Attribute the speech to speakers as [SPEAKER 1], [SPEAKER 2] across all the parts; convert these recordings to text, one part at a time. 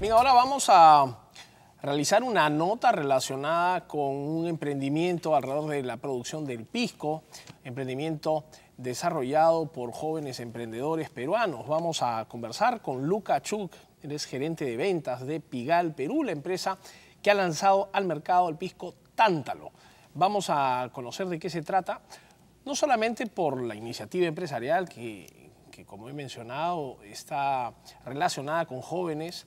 [SPEAKER 1] Bien, ahora vamos a realizar una nota relacionada con un emprendimiento alrededor de la producción del pisco, emprendimiento desarrollado por jóvenes emprendedores peruanos. Vamos a conversar con Luca Chuk, eres gerente de ventas de Pigal Perú, la empresa que ha lanzado al mercado el pisco Tántalo. Vamos a conocer de qué se trata, no solamente por la iniciativa empresarial que como he mencionado está relacionada con jóvenes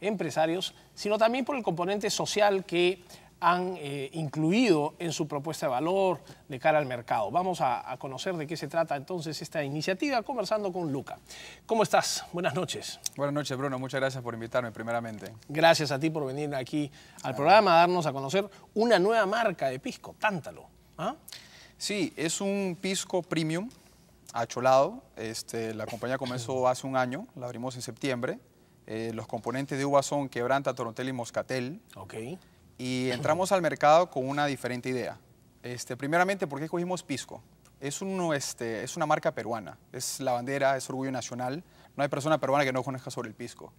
[SPEAKER 1] empresarios, sino también por el componente social que han eh, incluido en su propuesta de valor de cara al mercado. Vamos a, conocer de qué se trata entonces esta iniciativa conversando con Luca. ¿Cómo estás? Buenas noches. Buenas noches, Bruno. Muchas gracias por invitarme primeramente. Gracias a ti por venir aquí al programa a darnos a conocer una nueva marca de pisco, Tántalo. ¿ah? Sí, es un pisco premium a Este, la
[SPEAKER 2] compañía comenzó hace un año, la abrimos en septiembre. Eh, los componentes de uva son quebranta, torontel y moscatel. Ok. Y entramos al mercado con una diferente idea. Este, primeramente, ¿por qué cogimos Pisco? Este, es, una marca peruana, es la bandera, es orgullo nacional. No hay persona peruana que no conozca sobre el Pisco.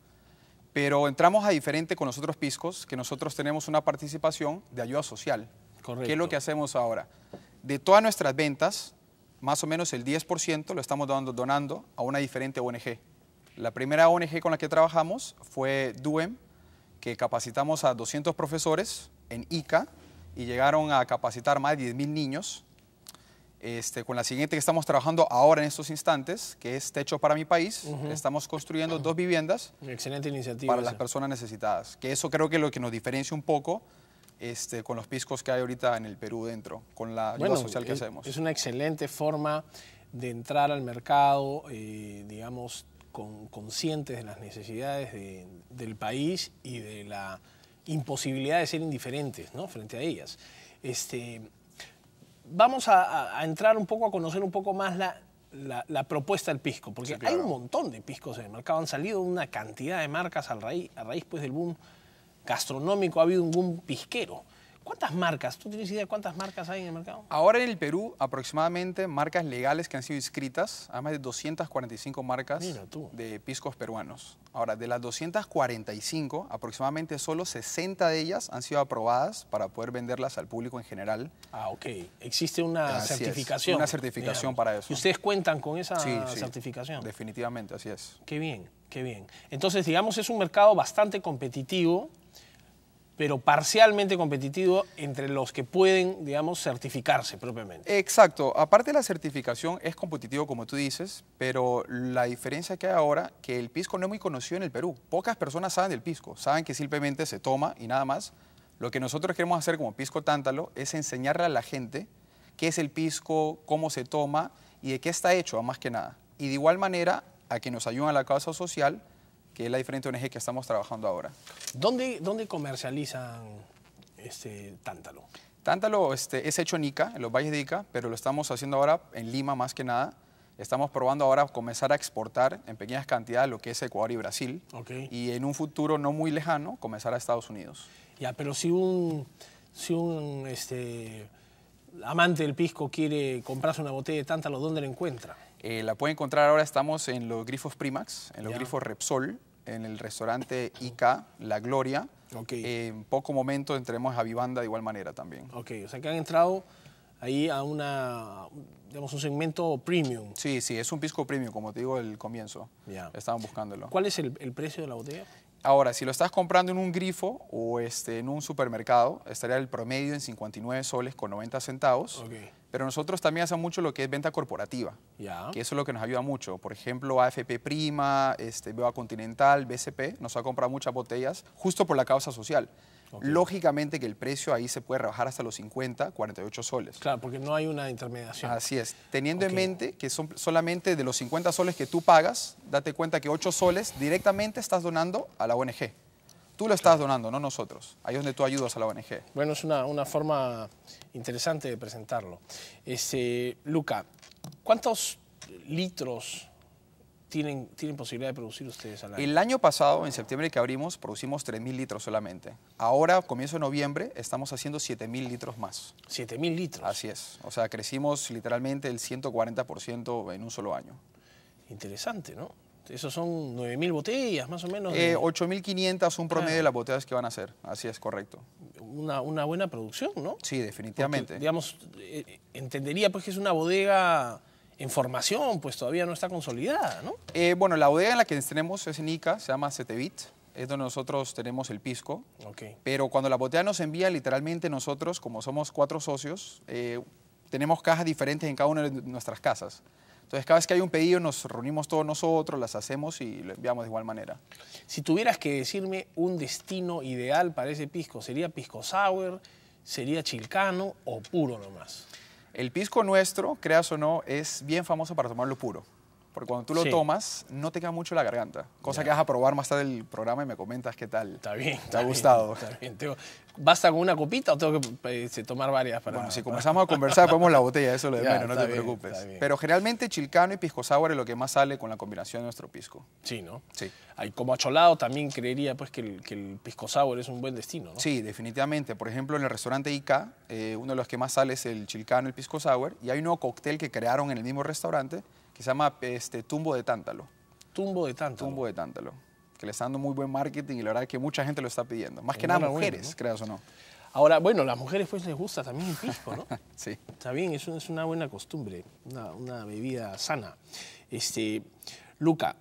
[SPEAKER 2] Pero entramos a diferente con los otros piscos, que nosotros tenemos una participación de ayuda social. Correcto. ¿Qué es lo que hacemos ahora? De todas nuestras ventas, más o menos el 10% lo estamos donando, a una diferente ONG. La primera ONG con la que trabajamos fue DUEM, que capacitamos a 200 profesores en ICA y llegaron a capacitar más de 10.000 niños. Este, con la siguiente que estamos trabajando ahora en estos instantes, que es Techo para mi País, estamos construyendo dos viviendas Excelente iniciativa para las personas necesitadas. Que eso creo que es lo que nos diferencia un poco este, con los piscos que hay ahorita en el Perú dentro, con
[SPEAKER 1] la ayuda social que hacemos. Es una excelente forma de entrar al mercado, eh, digamos, conscientes de las necesidades del país y de la imposibilidad de ser indiferentes frente a ellas. Este, vamos a, entrar un poco a conocer un poco más la, propuesta del pisco, porque hay un montón de piscos en el mercado, han salido una cantidad de marcas a raíz pues, del boom gastronómico, ha habido un pisquero. ¿Cuántas marcas? ¿Tú tienes idea de cuántas marcas hay en el mercado?
[SPEAKER 2] Ahora en el Perú, aproximadamente marcas legales que han sido inscritas, hay más de 245 marcas de piscos peruanos. Ahora, de las 245, aproximadamente solo 60 de ellas han sido aprobadas para poder venderlas al público en general. Ah, ok.
[SPEAKER 1] Existe una certificación. Es, una certificación para eso. ¿Y ustedes cuentan con esa sí, sí, Definitivamente, así es. Qué bien, qué bien. Entonces, digamos, es un mercado bastante competitivo pero parcialmente competitivo entre los que pueden, digamos, certificarse propiamente. Exacto. Aparte de la certificación, es competitivo, como tú dices, pero la
[SPEAKER 2] diferencia que hay ahora, que el pisco no es muy conocido en el Perú. Pocas personas saben del pisco, saben que simplemente se toma y nada más. Lo que nosotros queremos hacer como Pisco Tántalo es enseñarle a la gente qué es el pisco, cómo se toma y de qué está hecho, más que nada. Y de igual manera, a que nos ayuden a la causa social, que es la diferente ONG que estamos trabajando ahora. ¿Dónde,
[SPEAKER 1] dónde comercializan este tántalo?
[SPEAKER 2] Tántalo este, es hecho en Ica, en los valles de Ica, pero lo estamos haciendo ahora en Lima más que nada. Estamos probando ahora comenzar a exportar en pequeñas cantidades lo que es Ecuador y Brasil. Y en un futuro no muy lejano comenzar a Estados Unidos.
[SPEAKER 1] Ya, pero si un, un este, amante del pisco quiere comprarse una botella de tántalo, ¿dónde lo encuentra?
[SPEAKER 2] Eh, la pueden encontrar ahora, estamos en los grifos Primax, en los grifos Repsol, en el restaurante Ica, La Gloria. Okay. Eh, en poco momento entremos a Vivanda de igual manera también.
[SPEAKER 1] Ok, o sea que han entrado ahí a una, digamos, un segmento premium. Sí, sí, es un pisco premium, como te digo, el comienzo. Ya.
[SPEAKER 2] Estaban buscándolo.
[SPEAKER 1] ¿Cuál es el, el precio de la botella?
[SPEAKER 2] Ahora, si lo estás comprando en un grifo o este, en un supermercado, estaría el promedio en 59 soles con 90 centavos. Okay. Pero nosotros también hacemos mucho lo que es venta corporativa, que eso es lo que nos ayuda mucho. Por ejemplo, AFP Prima, este, Beba Continental, BCP, nos ha comprado muchas botellas justo por la causa social. Lógicamente que el precio ahí se puede rebajar hasta los 50, 48 soles. Claro, porque no hay una intermediación. Así es. Teniendo en mente que son solamente de los 50 soles que tú pagas, date cuenta que 8 soles directamente estás donando a la ONG. Tú lo estás donando,
[SPEAKER 1] no nosotros. Ahí es donde tú ayudas a la ONG. Bueno, es una, forma interesante de presentarlo. Este, Luca, ¿cuántos litros tienen, tienen posibilidad de producir ustedes al año? El
[SPEAKER 2] año pasado, en septiembre que abrimos, producimos 3.000 litros solamente. Ahora, comienzo de noviembre, estamos haciendo 7.000 litros más. ¿7.000 litros? Así es. O sea, crecimos literalmente el 140% en un solo año. Interesante, ¿no?
[SPEAKER 1] Esos son 9.000 botellas, más o menos. De...
[SPEAKER 2] 8.500 eh, un promedio de las botellas que
[SPEAKER 1] van a hacer, así es correcto. Una, buena producción, ¿no? Sí, definitivamente. digamos, eh, eh, entendería pues que es una bodega en formación, pues todavía no está consolidada, ¿no?
[SPEAKER 2] bueno, la bodega en la que tenemos es en Ica, se llama Cetevit, es donde nosotros tenemos el pisco. Pero cuando la botella nos envía, literalmente nosotros, como somos cuatro socios, tenemos cajas diferentes en cada una de nuestras casas. Entonces, cada vez que hay un pedido, nos reunimos todos
[SPEAKER 1] nosotros, las hacemos y lo enviamos de igual manera. Si tuvieras que decirme un destino ideal para ese pisco, ¿sería pisco sour, sería chilcano o puro nomás? El pisco nuestro, creas o no, es bien famoso para tomarlo puro. Porque cuando tú lo
[SPEAKER 2] tomas, no te queda mucho la garganta. Cosa que vas a probar más tarde el programa y me comentas qué tal. Está bien. ¿Te ha gustado? está bien. ¿Basta con una copita o tengo que pues, tomar varias para.? Bueno, si comenzamos a conversar, ponemos la botella, eso lo de menos, no te preocupes. Pero generalmente chilcano y pisco sour es lo que más sale con la combinación de nuestro pisco. Sí, ¿no? Sí. Hay como cholado también creería pues que el, que el, pisco sour es un buen destino, ¿no? Sí, definitivamente. Por ejemplo, en el restaurante IK, eh, uno de los que más sale es el chilcano, el pisco sour, y hay un nuevo cóctel que crearon en el mismo restaurante que se llama este, Tumbo de Tántalo. Tumbo de Tántalo. Tumbo de Tántalo. Que le está dando muy buen marketing y la verdad es que mucha gente lo está pidiendo. Más que nada mujeres,
[SPEAKER 1] creas o no. Ahora, bueno, las mujeres pues les gusta también el pisco, ¿no? sí. Está bien, es, una buena costumbre, una, bebida sana. Este, Luca,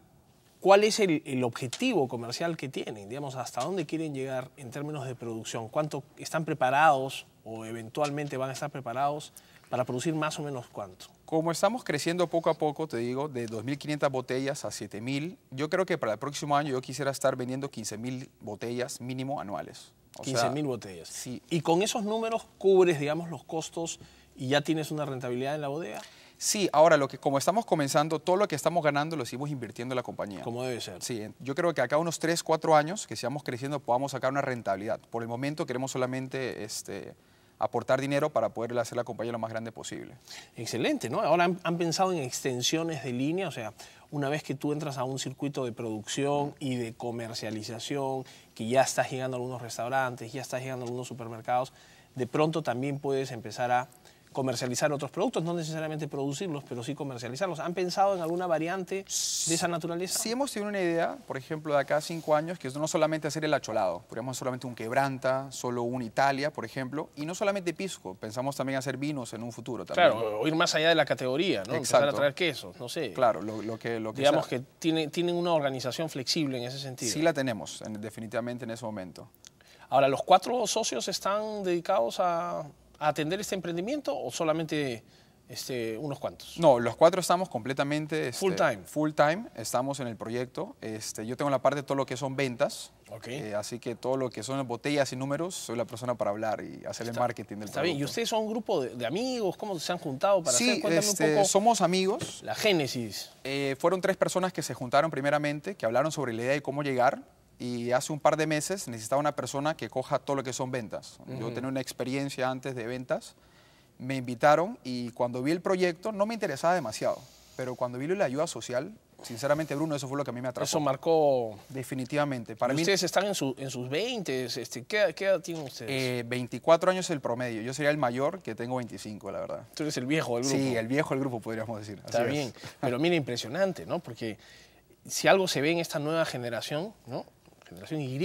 [SPEAKER 1] ¿cuál es el, el, objetivo comercial que tienen? Digamos, ¿hasta dónde quieren llegar en términos de producción? ¿Cuánto están preparados o eventualmente van a estar preparados para producir más o menos cuánto?
[SPEAKER 2] Como estamos creciendo poco a poco, te digo, de 2.500 botellas a 7.000, yo creo que para el próximo año yo quisiera estar vendiendo 15.000 botellas mínimo anuales. 15.000 botellas. Sí. ¿Y con esos
[SPEAKER 1] números cubres, digamos, los costos y
[SPEAKER 2] ya tienes una rentabilidad en la bodega? Sí, ahora lo que como estamos comenzando, todo lo que estamos ganando lo seguimos invirtiendo en la compañía. Como debe ser. Sí, yo creo que acá unos 3, 4 años que seamos creciendo podamos sacar una rentabilidad. Por el momento queremos solamente este, aportar dinero para poder hacer la compañía lo más
[SPEAKER 1] grande posible. Excelente, ¿no? Ahora han, pensado en extensiones de línea, o sea, una vez que tú entras a un circuito de producción y de comercialización, que ya estás llegando a algunos restaurantes, ya estás llegando a algunos supermercados, de pronto también puedes empezar a comercializar otros productos, no necesariamente producirlos, pero sí comercializarlos. ¿Han pensado en alguna variante de esa naturaleza? Sí hemos tenido una idea, por ejemplo, de acá a cinco años, que es no solamente hacer el acholado, podríamos hacer
[SPEAKER 2] solamente un quebranta, solo un Italia, por ejemplo, y no solamente pisco, pensamos también hacer vinos en un futuro también. Claro,
[SPEAKER 1] o ir más allá de la categoría, ¿no? Exacto. Empezar traer quesos, no sé. Claro, lo, que... Lo Digamos que tiene, tienen una organización flexible en ese sentido. Sí la tenemos, definitivamente en ese momento. Ahora, ¿los cuatro socios están dedicados a a atender este emprendimiento o solamente este, unos cuantos? No, los cuatro estamos completamente... Este, full time. Full time,
[SPEAKER 2] estamos en el proyecto. Este, yo tengo la parte de todo lo que son ventas. Eh, así que todo lo que son botellas y números, soy la persona para hablar y hacer el marketing del está Está bien, ¿y
[SPEAKER 1] ustedes son un grupo de, amigos? ¿Cómo se han juntado para sí, hacer? Cuéntame un poco. somos amigos. La génesis. Eh,
[SPEAKER 2] fueron tres personas que se juntaron primeramente, que hablaron sobre la idea de cómo llegar y hace un par de meses necesitaba una persona que coja todo lo que son ventas. Yo tenía una experiencia antes de ventas, me invitaron y cuando vi el proyecto no me interesaba demasiado, pero cuando vi la ayuda social, sinceramente Bruno, eso fue lo que a mí me atrajo. Eso marcó... Definitivamente. Para ustedes
[SPEAKER 1] están en, sus 20, este, ¿qué, edad tienen ustedes?
[SPEAKER 2] 24 eh, años el promedio, yo sería el mayor que tengo 25, la verdad.
[SPEAKER 1] Tú eres el viejo del grupo. Sí, el viejo del grupo podríamos decir. Está bien, pero mira, impresionante, ¿no? Porque si algo se ve en esta nueva generación, ¿no? generación Y,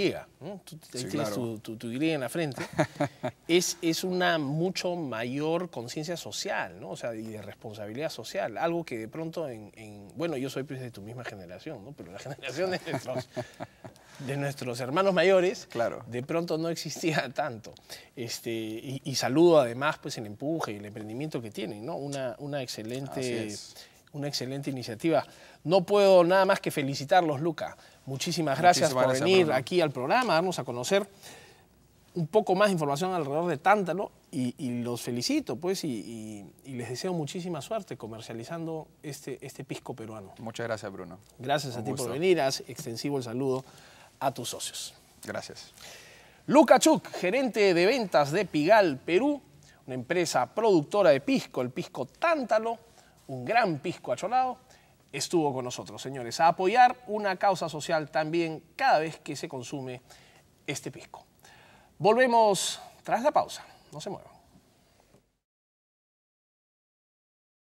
[SPEAKER 1] tú, tienes tu, Y en la frente, es, es una mucho mayor conciencia social, ¿no? O sea, y de responsabilidad social. Algo que de pronto en, bueno, yo soy pues, de tu misma generación, Pero la generación de nuestros, hermanos mayores, claro. de pronto no existía tanto. Este, y, saludo además pues el empuje y el emprendimiento que tienen, ¿no? Una, una excelente una excelente iniciativa. No puedo nada más que felicitarlos, Luca, Muchísimas gracias por venir aquí al programa, darnos a conocer un poco más de información alrededor de Tántalo y, los felicito pues y, les deseo muchísima suerte comercializando este, este pisco peruano. Muchas gracias Bruno. Gracias a ti por venir, extensivo el saludo a tus socios. Gracias. Luca Chuk, gerente de ventas de Pigal, Perú, una empresa productora de pisco, el pisco Tántalo, un gran pisco acholado estuvo con nosotros, señores, a apoyar una causa social también cada vez que se consume este pisco. Volvemos tras la pausa. No se muevan.